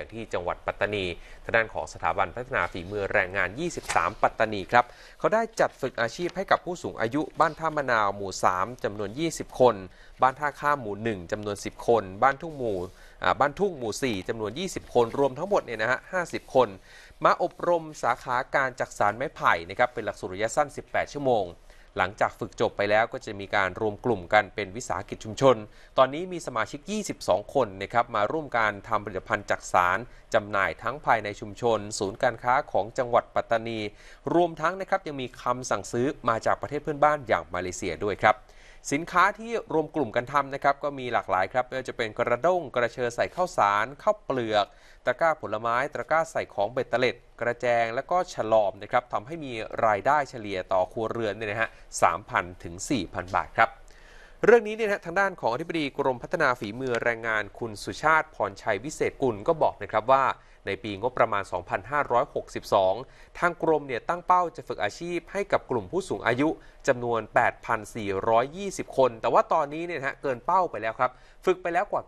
อย่างที่จังหวัดปัตตานี ทางด้านของสถาบันพัฒนาฝีมือแรงงาน 23 ปัตตานีครับ เขาได้จัดฝึกอาชีพให้กับผู้สูงอายุ บ้านท่ามะนาว หมู่ 3จำนวน 20 คน บ้านท่าข้ามหมู่ 1จำนวน 10 คน บ้านทุ่งหมู่บ้านทุ่งหมู่ 4 จำนวน 20 คน รวมทั้งหมดเนี่ยนะฮะ 50 คน มาอบรมสาขาการจักสานไม้ไผ่นะครับ เป็นหลักสูตรระยะสั้น 18 ชั่วโมงหลังจากฝึกจบไปแล้วก็จะมีการรวมกลุ่มกันเป็นวิสาหกิจชุมชน ตอนนี้มีสมาชิก 22 คนนะครับมาร่วมการทำผลิตภัณฑ์จากสารจำหน่ายทั้งภายในชุมชน ศูนย์การค้าของจังหวัดปัตตานี รวมทั้งนะครับยังมีคำสั่งซื้อมาจากประเทศเพื่อนบ้านอย่างมาเลเซียด้วยครับสินค้าที่รวมกลุ่มกันทำนะครับ ก็มีหลากหลายครับไม่ว่าจะเป็นกระด้งกระเชอใส่ข้าวสารข้าวเปลือกตะกร้าผลไม้ตะกร้าใส่ของเบ็ดเตล็ดกระแจงและก็ฉลอมนะครับทำให้มีรายได้เฉลี่ยต่อครัวเรือนเนี่ยนะฮะสามพันถึงสี่พันบาทครับเรื่องนี้เนี่ยนะทางด้านของอธิบดีกรมพัฒนาฝีมือแรงงานคุณสุชาติพรชัยวิเศษกุลก็บอกนะครับว่าในปีงบประมาณ 2562 ทางกรมเนี่ยตั้งเป้าจะฝึกอาชีพให้กับกลุ่มผู้สูงอายุจำนวน 8,420 คน แต่ว่าตอนนี้เนี่ยฮะเกินเป้าไปแล้วครับ ฝึกไปแล้วกว่า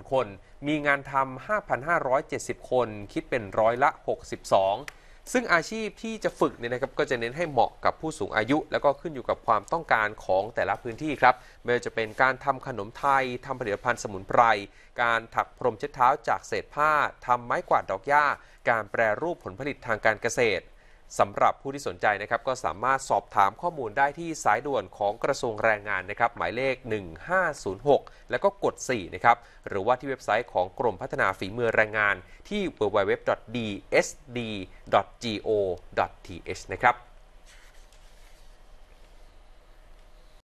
9,000 คน มีงานทำ 5,570 คนคิดเป็นร้อยละ 62ซึ่งอาชีพที่จะฝึกเนี่ยนะครับก็จะเน้นให้เหมาะกับผู้สูงอายุ แล้วก็ขึ้นอยู่กับความต้องการของแต่ละพื้นที่ครับ ไม่ว่าจะเป็นการทำขนมไทยทำผลิตภัณฑ์สมุนไพรการถักพรมเช็ดเท้าจากเศษผ้า ทำไม้กวาดดอกหญ้าการแปรรูปผลผลิตทางการเกษตรสำหรับผู้ที่สนใจนะครับก็สามารถสอบถามข้อมูลได้ที่สายด่วนของกระทรวงแรงงานนะครับ หมายเลข 1506 แล้วก็กด 4 นะครับ หรือว่าที่เว็บไซต์ของกรมพัฒนาฝีมือแรงงาน ที่ www.dsd.go.th นะครับ